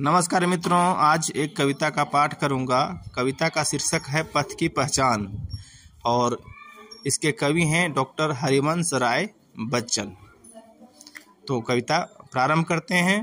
नमस्कार मित्रों आज एक कविता का पाठ करूंगा कविता का शीर्षक है पथ की पहचान और इसके कवि हैं डॉक्टर हरिवंश राय बच्चन तो कविता प्रारंभ करते हैं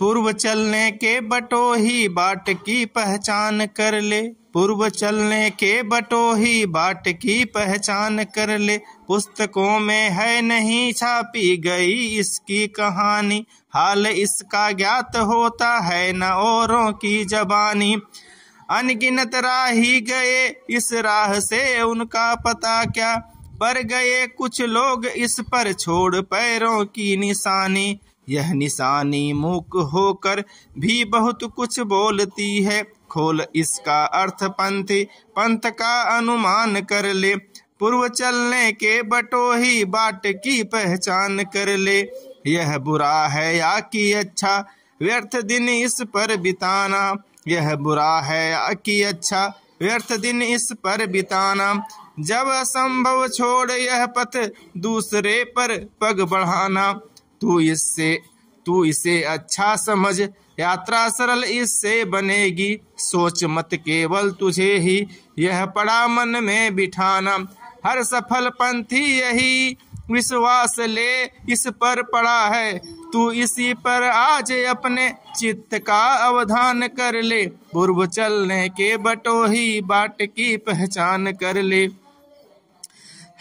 पूर्व चलने के बटो ही बाट की पहचान कर ले पूर्व चलने के बटो ही बाट की पहचान कर ले पुस्तकों में है नहीं छापी गई इसकी कहानी हाल इसका ज्ञात होता है न औरों की जबानी अनगिनत राही गए इस राह से उनका पता क्या पर गए कुछ लोग इस पर छोड़ पैरों की निशानी यह निशानी मूक होकर भी बहुत कुछ बोलती है खोल इसका अर्थ पंथ पंथ का अनुमान कर ले पूर्व चलने के ही बाट की पहचान कर ले यह बुरा है या कि अच्छा व्यर्थ दिन इस पर बिताना यह बुरा है या कि अच्छा व्यर्थ दिन इस पर बिताना जब असंभव छोड़ यह पथ दूसरे पर पग बढ़ाना तू इससे तू इसे अच्छा समझ यात्रा सरल इससे बनेगी सोच मत केवल तुझे ही यह पड़ा मन में बिठाना हर सफल पंथी यही विश्वास ले इस पर पड़ा है तू इसी पर आज अपने चित्त का अवधान कर ले पूर्व चलने के बटो ही बाट की पहचान कर ले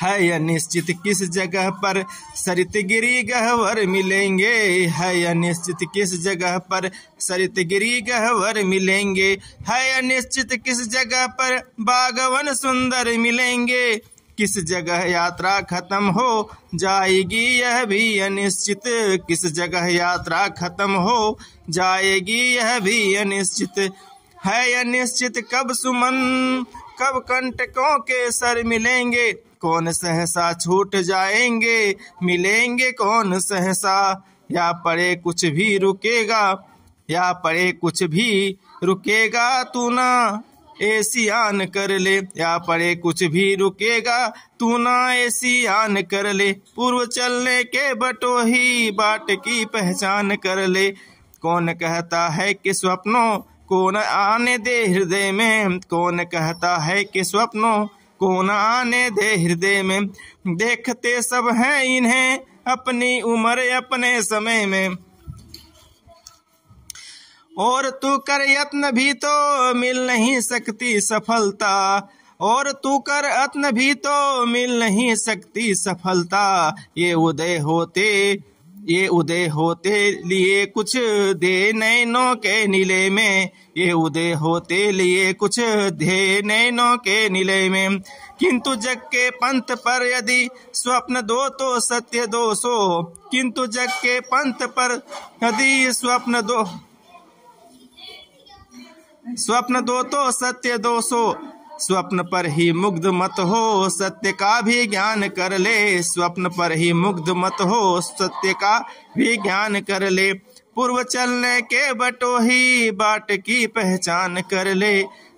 है अनिश्चित किस जगह पर सरितगिरी गहवर मिलेंगे है अनिश्चित किस जगह पर सरितगिरी गहवर मिलेंगे है अनिश्चित किस जगह पर बागवन सुंदर मिलेंगे किस जगह यात्रा खत्म हो जाएगी यह भी अनिश्चित किस जगह यात्रा खत्म हो जाएगी यह भी अनिश्चित है अनिश्चित कब सुमन कब कंटकों के सर मिलेंगे कौन सहसा छूट जाएंगे मिलेंगे कौन सहसा या परे कुछ भी रुकेगा या परे कुछ भी रुकेगा तू ना ऐसी आन कर ले या परे कुछ भी रुकेगा तू ना ऐसी आन कर ले पूर्व चलने के बटो ही बाट की पहचान कर ले कौन कहता है कि स्वप्नों कौन आने दे हृदय में कौन कहता है कि स्वप्नों को न आने दे हृदय में देखते सब हैं इन्हें अपनी उम्र अपने समय में और तू कर यत्न भी तो मिल नहीं सकती सफलता और तू कर यत्न भी तो मिल नहीं सकती सफलता ये उदय होते ये उदय होते लिए कुछ दे नैनो के नीले में ये उदय होते लिए कुछ दे नैनो के नीले में किंतु जग के पंथ पर यदि स्वप्न दो तो सत्य दो सो किंतु जग के पंथ पर यदि स्वप्न दो स्वप्न दो तो सत्य दो सो स्वप्न पर ही मुग्ध मत हो सत्य का भी ज्ञान कर ले स्वप्न पर ही मुग्ध मत हो सत्य का भी ज्ञान कर ले पूर्व चलने के ही बाट की पहचान कर ले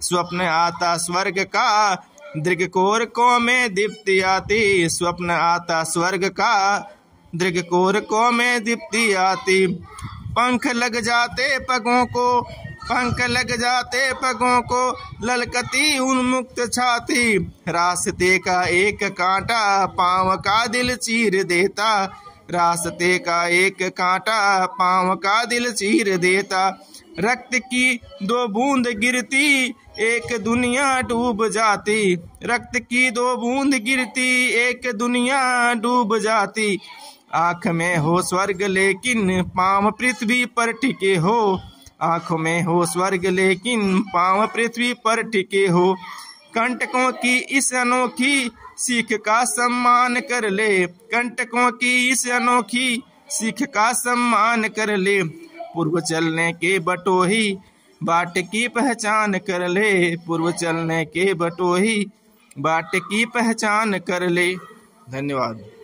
स्वप्न आता स्वर्ग का कोर को में दीप्ति आती स्वप्न आता स्वर्ग का कोर को में दीप्ति आती पंख लग जाते पगों को पंख लग जाते पगों को ललकती उन्मुक्त छाती रास्ते का एक कांटा पाँव का दिल चीर देता रास्ते का एक कांटा पाँव का दिल चीर देता रक्त की दो बूंद गिरती एक दुनिया डूब जाती रक्त की दो बूंद गिरती एक दुनिया डूब जाती आँख में हो स्वर्ग लेकिन पाँव पृथ्वी पर टिके हो आंखों में हो स्वर्ग लेकिन पांव पृथ्वी पर टिके हो कंटकों की इस अनोखी सिख का सम्मान कर ले कंटकों की इस अनोखी सिख का सम्मान कर ले पूर्व चलने के बटोही बाट की पहचान कर ले पूर्व चलने के बटोही बाट की पहचान कर ले धन्यवाद